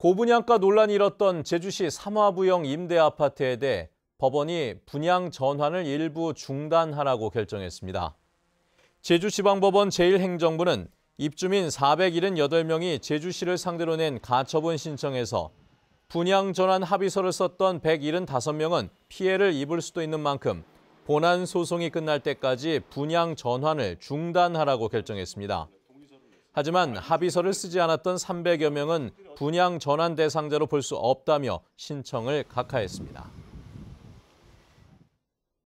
고분양가 논란이 일었던 제주시 삼화부영 임대아파트에 대해 법원이 분양 전환을 일부 중단하라고 결정했습니다. 제주지방법원 제1행정부는 입주민 478명이 제주시를 상대로 낸 가처분 신청에서 분양 전환 합의서를 썼던 175명은 피해를 입을 수도 있는 만큼 본안 소송이 끝날 때까지 분양 전환을 중단하라고 결정했습니다. 하지만 합의서를 쓰지 않았던 300여 명은 분양 전환 대상자로 볼 수 없다며 신청을 각하했습니다.